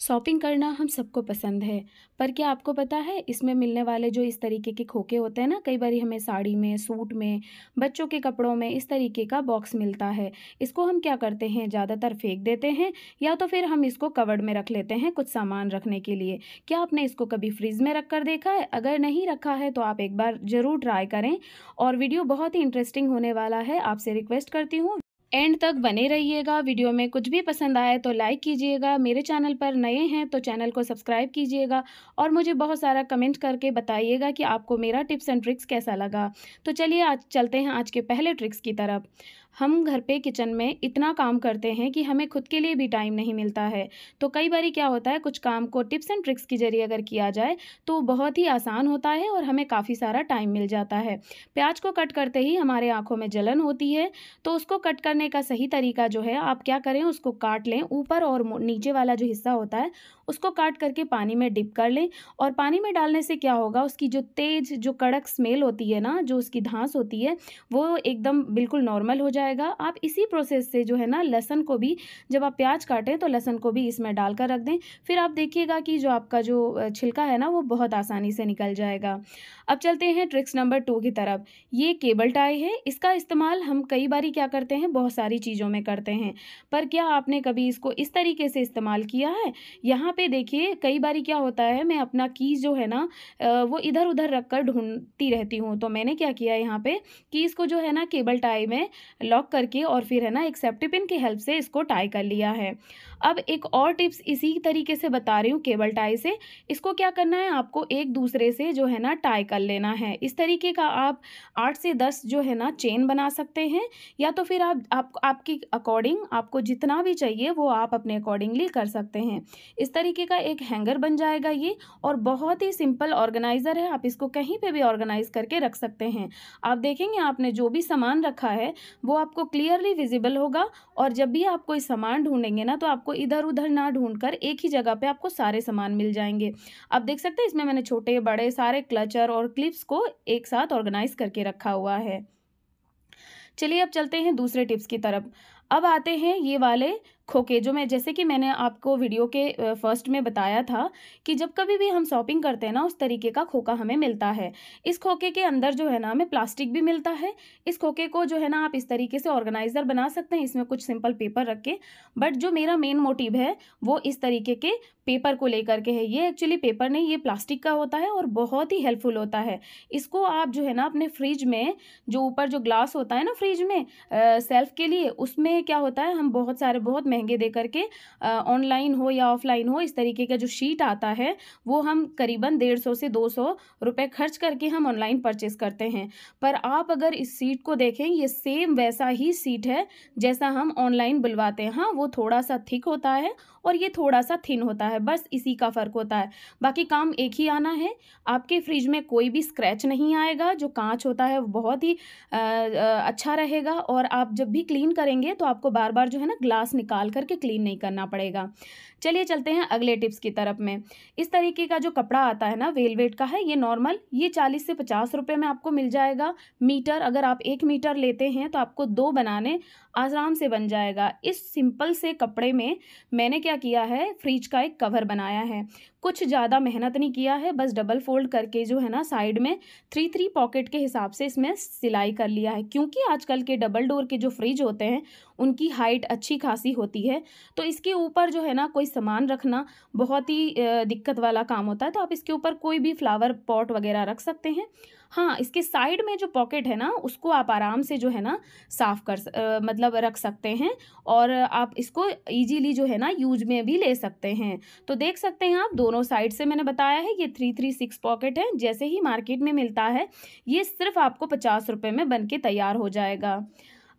shopping करना हम सबको पसंद है पर क्या आपको पता है इसमें मिलने वाले जो इस तरीके के खोखे होते हैं ना कई बार हमें साड़ी में सूट में बच्चों के कपड़ों में इस तरीके का बॉक्स मिलता है इसको हम क्या करते हैं ज़्यादातर फेंक देते हैं या तो फिर हम इसको कवर्ड में रख लेते हैं कुछ सामान रखने के लिए क्या आपने इसको कभी फ्रिज में रख कर देखा है अगर नहीं रखा है तो आप एक बार ज़रूर ट्राई करें और वीडियो बहुत ही इंटरेस्टिंग होने वाला है आपसे रिक्वेस्ट करती हूँ एंड तक बने रहिएगा वीडियो में कुछ भी पसंद आए तो लाइक कीजिएगा मेरे चैनल पर नए हैं तो चैनल को सब्सक्राइब कीजिएगा और मुझे बहुत सारा कमेंट करके बताइएगा कि आपको मेरा टिप्स एंड ट्रिक्स कैसा लगा तो चलिए आज चलते हैं आज के पहले ट्रिक्स की तरफ हम घर पे किचन में इतना काम करते हैं कि हमें खुद के लिए भी टाइम नहीं मिलता है तो कई बार क्या होता है कुछ काम को टिप्स एंड ट्रिक्स के जरिए अगर किया जाए तो बहुत ही आसान होता है और हमें काफ़ी सारा टाइम मिल जाता है प्याज को कट करते ही हमारे आँखों में जलन होती है तो उसको कट करने का सही तरीका जो है आप क्या करें उसको काट लें ऊपर और नीचे वाला जो हिस्सा होता है उसको काट करके पानी में डिप कर लें और पानी में डालने से क्या होगा उसकी जो तेज़ जो कड़क स्मेल होती है ना जो उसकी धांस होती है वो एकदम बिल्कुल नॉर्मल हो जाए जाएगा आप इसी प्रोसेस से जो है ना लहसन को भी जब आप प्याज काटें तो लहसन को भी इसमें डालकर रख दें फिर आप देखिएगा कि जो आपका जो छिलका है ना वो बहुत आसानी से निकल जाएगा अब चलते हैं ट्रिक्स नंबर टू की तरफ ये केबल टाई है इसका इस्तेमाल हम कई बारी क्या करते हैं बहुत सारी चीज़ों में करते हैं पर क्या आपने कभी इसको इस तरीके से इस्तेमाल किया है यहाँ पे देखिए कई बारी क्या होता है मैं अपना कीज़ जो है ना वो इधर उधर रख कर ढूंढती रहती हूँ तो मैंने क्या किया यहाँ पे कीज़ को जो है ना केबल टाई में लॉक करके और फिर है ना एक सेफ्टी पिन की हेल्प से इसको टाई कर लिया है अब एक और टिप्स इसी तरीके से बता रही हूँ केबल टाई से इसको क्या करना है आपको एक दूसरे से जो है ना टाई कर लेना है इस तरीके का आप आठ से दस जो है ना चेन बना सकते हैं या तो फिर आप, आप आपकी अकॉर्डिंग आपको जितना भी चाहिए वो आप अपने अकॉर्डिंगली कर सकते हैं इस तरीके का एक हैंगर बन जाएगा ये और बहुत ही सिंपल ऑर्गेनाइज़र है आप इसको कहीं पर भी ऑर्गेनाइज़ करके रख सकते हैं आप देखेंगे आपने जो भी सामान रखा है वो आपको क्लियरली विजिबल होगा और जब भी आप कोई सामान ढूंढेंगे ना तो आपको इधर उधर ना ढूंढ कर एक ही जगह पे आपको सारे सामान मिल जाएंगे आप देख सकते हैं इसमें मैंने छोटे बड़े सारे क्लचर और क्लिप्स को एक साथ ऑर्गेनाइज करके रखा हुआ है चलिए अब चलते हैं दूसरे टिप्स की तरफ अब आते हैं ये वाले खोखे जो मैं जैसे कि मैंने आपको वीडियो के फर्स्ट में बताया था कि जब कभी भी हम शॉपिंग करते हैं ना उस तरीके का खोखा हमें मिलता है इस खोखे के अंदर जो है ना हमें प्लास्टिक भी मिलता है इस खोखे को जो है ना आप इस तरीके से ऑर्गेनाइज़र बना सकते हैं इसमें कुछ सिंपल पेपर रख के बट जो मेरा मेन मोटिव है वो इस तरीके के पेपर को लेकर के है ये एक्चुअली पेपर नहीं ये प्लास्टिक का होता है और बहुत ही हेल्पफुल होता है इसको आप जो है ना अपने फ्रिज में जो ऊपर जो ग्लास होता है ना फ्रिज में सेल्फ के लिए उसमें क्या होता है हम बहुत सारे बहुत महंगे दे करके ऑनलाइन हो या ऑफलाइन हो इस तरीके का जो शीट आता है वो हम करीबन डेढ़ सौ से दो सौ रुपये खर्च करके हम ऑनलाइन परचेस करते हैं पर आप अगर इस सीट को देखें ये सेम वैसा ही सीट है जैसा हम ऑनलाइन बुलवाते हैं हाँ वो थोड़ा सा थिक होता है और ये थोड़ा सा थिन होता है बस इसी का फ़र्क होता है बाकी काम एक ही आना है आपके फ्रिज में कोई भी स्क्रैच नहीं आएगा जो कांच होता है वो बहुत ही आ, आ, अच्छा रहेगा और आप जब भी क्लीन करेंगे तो आपको बार बार जो है ना ग्लास निकाल डाल करके क्लीन नहीं करना पड़ेगा चलिए चलते हैं अगले टिप्स की तरफ में इस तरीके का जो कपड़ा आता है ना वेलवेट का है ये नॉर्मल ये चालीस से पचास रुपये में आपको मिल जाएगा मीटर अगर आप एक मीटर लेते हैं तो आपको दो बनाने आराम से बन जाएगा इस सिंपल से कपड़े में मैंने क्या किया है फ्रिज का एक कवर बनाया है कुछ ज़्यादा मेहनत नहीं किया है बस डबल फोल्ड करके जो है ना साइड में थ्री थ्री पॉकेट के हिसाब से इसमें सिलाई कर लिया है क्योंकि आजकल के डबल डोर के जो फ्रिज होते हैं उनकी हाइट अच्छी खासी होती है तो इसके ऊपर जो है ना कोई कोई सामान रखना बहुत ही दिक्कत वाला काम होता है तो आप इसके ऊपर कोई भी फ्लावर पॉट वगैरह रख सकते हैं हाँ इसके साइड में जो पॉकेट है ना उसको आप आराम से जो है ना साफ़ कर आ, मतलब रख सकते हैं और आप इसको इजीली जो है ना यूज में भी ले सकते हैं तो देख सकते हैं आप दोनों साइड से मैंने बताया है ये थ्री थ्री सिक्स पॉकेट है जैसे ही मार्केट में मिलता है ये सिर्फ आपको पचास रुपये में बन के तैयार हो जाएगा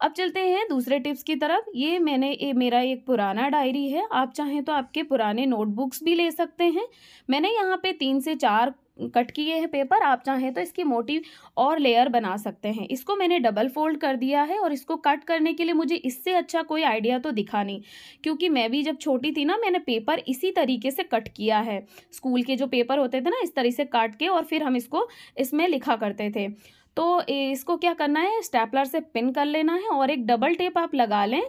अब चलते हैं दूसरे टिप्स की तरफ ये मैंने ये मेरा एक पुराना डायरी है आप चाहें तो आपके पुराने नोटबुक्स भी ले सकते हैं मैंने यहाँ पे तीन से चार कट किए हैं पेपर आप चाहें तो इसकी मोटी और लेयर बना सकते हैं इसको मैंने डबल फोल्ड कर दिया है और इसको कट करने के लिए मुझे इससे अच्छा कोई आइडिया तो दिखा नहीं क्योंकि मैं भी जब छोटी थी ना मैंने पेपर इसी तरीके से कट किया है स्कूल के जो पेपर होते थे ना इस तरीके से काट के और फिर हम इसको इसमें लिखा करते थे तो इसको क्या करना है स्टेपलर से पिन कर लेना है और एक डबल टेप आप लगा लें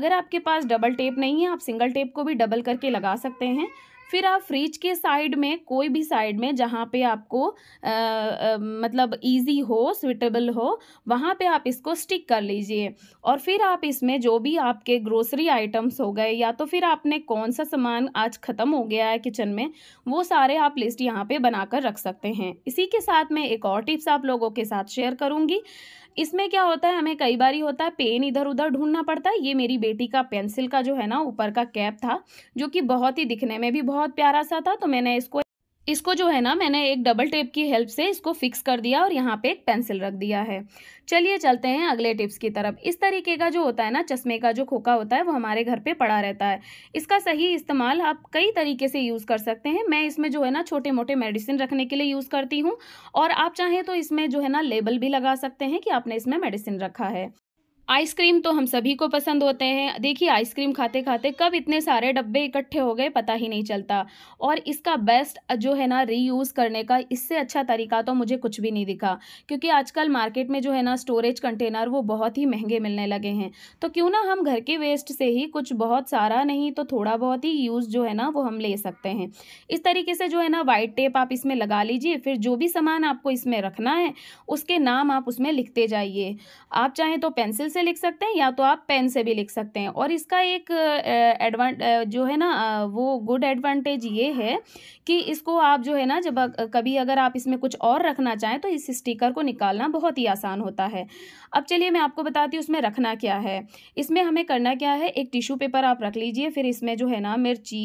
अगर आपके पास डबल टेप नहीं है आप सिंगल टेप को भी डबल करके लगा सकते हैं फिर आप फ्रिज के साइड में कोई भी साइड में जहाँ पे आपको आ, आ, मतलब ईजी हो स्विटेबल हो वहाँ पे आप इसको स्टिक कर लीजिए और फिर आप इसमें जो भी आपके ग्रोसरी आइटम्स हो गए या तो फिर आपने कौन सा सामान आज ख़त्म हो गया है किचन में वो सारे आप लिस्ट यहाँ पे बनाकर रख सकते हैं इसी के साथ मैं एक और टिप्स आप लोगों के साथ शेयर करूँगी इसमें क्या होता है हमें कई बार ही होता है पेन इधर उधर ढूंढना पड़ता है ये मेरी बेटी का पेंसिल का जो है ना ऊपर का कैप था जो कि बहुत ही दिखने में भी बहुत प्यारा सा था तो मैंने इसको इसको जो है ना मैंने एक डबल टेप की हेल्प से इसको फिक्स कर दिया और यहाँ पे एक पेंसिल रख दिया है चलिए चलते हैं अगले टिप्स की तरफ इस तरीके का जो होता है ना चश्मे का जो खोखा होता है वो हमारे घर पे पड़ा रहता है इसका सही इस्तेमाल आप कई तरीके से यूज़ कर सकते हैं मैं इसमें जो है ना छोटे मोटे मेडिसिन रखने के लिए यूज़ करती हूँ और आप चाहें तो इसमें जो है ना लेबल भी लगा सकते हैं कि आपने इसमें मेडिसिन रखा है आइसक्रीम तो हम सभी को पसंद होते हैं देखिए आइसक्रीम खाते खाते कब इतने सारे डब्बे इकट्ठे हो गए पता ही नहीं चलता और इसका बेस्ट जो है ना रीयूज़ करने का इससे अच्छा तरीका तो मुझे कुछ भी नहीं दिखा क्योंकि आजकल मार्केट में जो है ना स्टोरेज कंटेनर वो बहुत ही महंगे मिलने लगे हैं तो क्यों ना हम घर के वेस्ट से ही कुछ बहुत सारा नहीं तो थोड़ा बहुत ही यूज़ जो है ना वो हम ले सकते हैं इस तरीके से जो है ना वाइट टेप आप इसमें लगा लीजिए फिर जो भी सामान आपको इसमें रखना है उसके नाम आप उसमें लिखते जाइए आप चाहें तो पेंसिल से लिख सकते हैं या तो आप पेन से भी लिख सकते हैं और इसका एक एडवान जो है ना वो गुड एडवांटेज ये है कि इसको आप जो है ना जब कभी अगर आप इसमें कुछ और रखना चाहें तो इस स्टिकर को निकालना बहुत ही आसान होता है अब चलिए मैं आपको बताती हूँ उसमें रखना क्या है इसमें हमें करना क्या है एक टिश्यू पेपर आप रख लीजिए फिर इसमें जो है ना मिर्ची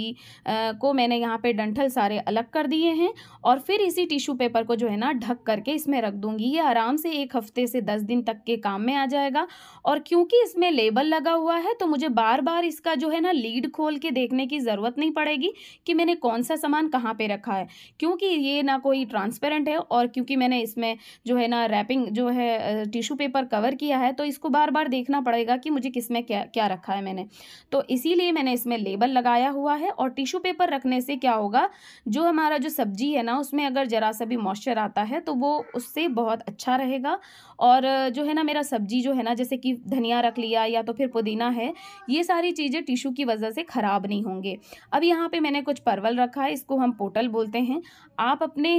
को मैंने यहाँ पे डंठल सारे अलग कर दिए हैं और फिर इसी टिश्यू पेपर को जो है ना ढक करके इसमें रख दूँगी ये आराम से एक हफ्ते से दस दिन तक के काम में आ जाएगा और क्योंकि इसमें लेबल लगा हुआ है तो मुझे बार बार इसका जो है ना लीड खोल के देखने की ज़रूरत नहीं पड़ेगी कि मैंने कौन सा सामान कहाँ पे रखा है क्योंकि ये ना कोई ट्रांसपेरेंट है और क्योंकि मैंने इसमें जो है ना रैपिंग जो है टिशू पेपर कवर किया है तो इसको बार बार देखना पड़ेगा कि मुझे किस में क्या क्या रखा है मैंने तो इसीलिए मैंने इसमें लेबल लगाया हुआ है और टिशू पेपर रखने से क्या होगा जो हमारा जो सब्जी है ना उसमें अगर ज़रा सा भी मॉइस्चर आता है तो वो उससे बहुत अच्छा रहेगा और जो है ना मेरा सब्जी जो है ना जैसे कि धनिया रख लिया या तो फिर पुदीना है ये सारी चीज़ें टिशू की वजह से ख़राब नहीं होंगे अब यहाँ पे मैंने कुछ परवल रखा है इसको हम पोटल बोलते हैं आप अपने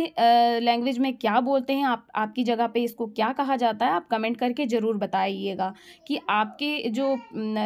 लैंग्वेज में क्या बोलते हैं आप आपकी जगह पे इसको क्या कहा जाता है आप कमेंट करके ज़रूर बताइएगा कि आपके जो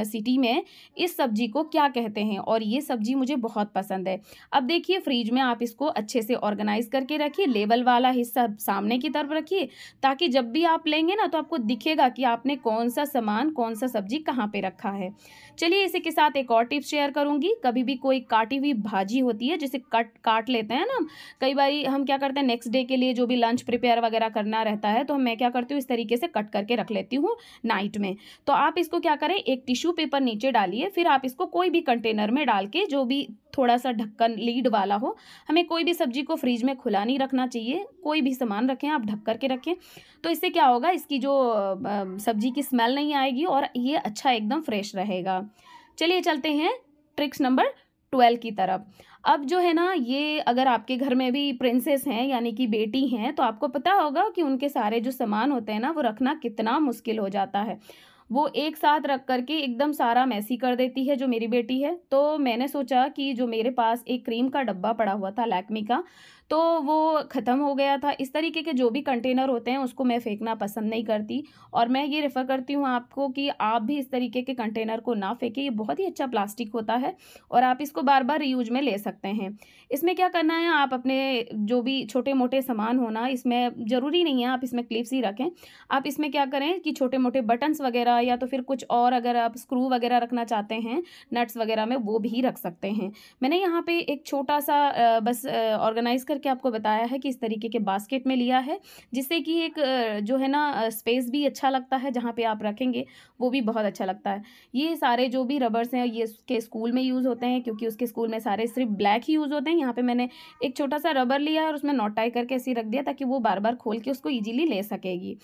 सिटी में इस सब्ज़ी को क्या कहते हैं और ये सब्ज़ी मुझे बहुत पसंद है अब देखिए फ्रिज में आप इसको अच्छे से ऑर्गेनाइज़ करके रखिए लेबल वाला हिस्सा सामने की तरफ रखिए ताकि जब भी आप लेंगे ना तो आपको दिखेगा कि आपने कौन सा सामान कौन सा सब्जी कहाँ पे रखा है चलिए इसी के साथ एक और टिप शेयर करूंगी कभी भी कोई काटी हुई भाजी होती है जिसे कट काट लेते हैं ना कई बार हम क्या करते हैं नेक्स्ट डे के लिए जो भी लंच प्रिपेयर वगैरह करना रहता है तो मैं क्या करती हूँ इस तरीके से कट करके रख लेती हूँ नाइट में तो आप इसको क्या करें एक टिश्यू पेपर नीचे डालिए फिर आप इसको कोई भी कंटेनर में डाल के जो भी थोड़ा सा ढक्कन लीड वाला हो हमें कोई भी सब्जी को फ्रिज में खुला नहीं रखना चाहिए कोई भी सामान रखें आप ढक करके रखें तो इससे क्या होगा इसकी जो सब्जी की स्मेल नहीं नहीं आएगी और ये अच्छा एकदम फ्रेश रहेगा चलिए चलते हैं ट्रिक्स नंबर ट्वेल्व की तरफ अब जो है ना ये अगर आपके घर में भी प्रिंसेस हैं यानी कि बेटी हैं तो आपको पता होगा कि उनके सारे जो सामान होते हैं ना वो रखना कितना मुश्किल हो जाता है वो एक साथ रख करके एकदम सारा मैसी कर देती है जो मेरी बेटी है तो मैंने सोचा कि जो मेरे पास एक क्रीम का डब्बा पड़ा हुआ था लैक्मी का तो वो ख़त्म हो गया था इस तरीके के जो भी कंटेनर होते हैं उसको मैं फेंकना पसंद नहीं करती और मैं ये रेफ़र करती हूँ आपको कि आप भी इस तरीके के कंटेनर को ना फेंकें ये बहुत ही अच्छा प्लास्टिक होता है और आप इसको बार बार रीयूज में ले सकते हैं इसमें क्या करना है आप अपने जो भी छोटे मोटे सामान होना इसमें ज़रूरी नहीं है आप इसमें क्लिप्स ही रखें आप इसमें क्या करें कि छोटे मोटे बटन्स वगैरह या तो फिर कुछ और अगर आप स्क्रू वगैरह रखना चाहते हैं नट्स वगैरह में वो भी रख सकते हैं मैंने यहाँ पर एक छोटा सा बस ऑर्गेनाइज कर करके आपको बताया है कि इस तरीके के बास्केट में लिया है जिससे कि एक जो है ना स्पेस भी अच्छा लगता है जहाँ पे आप रखेंगे वो भी बहुत अच्छा लगता है ये सारे जो भी रबर्स हैं ये उसके स्कूल में यूज़ होते हैं क्योंकि उसके स्कूल में सारे सिर्फ ब्लैक ही यूज़ होते हैं यहाँ पर मैंने एक छोटा सा रबर लिया और उसमें नोट टाई करके ऐसे रख दिया ताकि वो बार बार खोल के उसको ईजिली ले सकेगी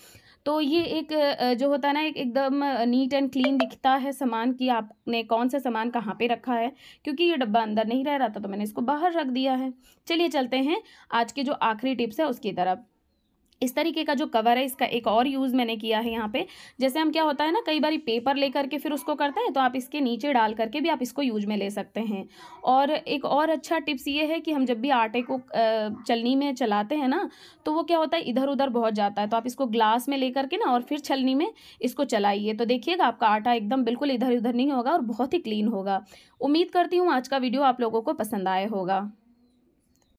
तो ये एक जो होता है ना एक एकदम नीट एंड क्लीन दिखता है सामान कि आपने कौन सा सामान कहाँ पे रखा है क्योंकि ये डब्बा अंदर नहीं रह रहा था तो मैंने इसको बाहर रख दिया है चलिए चलते हैं आज के जो आखिरी टिप्स है उसकी तरफ इस तरीके का जो कवर है इसका एक और यूज़ मैंने किया है यहाँ पे जैसे हम क्या होता है ना कई बार पेपर ले करके फिर उसको करते हैं तो आप इसके नीचे डाल करके भी आप इसको यूज में ले सकते हैं और एक और अच्छा टिप्स ये है कि हम जब भी आटे को चलनी में चलाते हैं ना तो वो क्या होता है इधर उधर बहुत जाता है तो आप इसको ग्लास में ले करके ना और फिर छलनी में इसको चलाइए तो देखिएगा आपका आटा एकदम बिल्कुल इधर उधर नहीं होगा और बहुत ही क्लीन होगा उम्मीद करती हूँ आज का वीडियो आप लोगों को पसंद आया होगा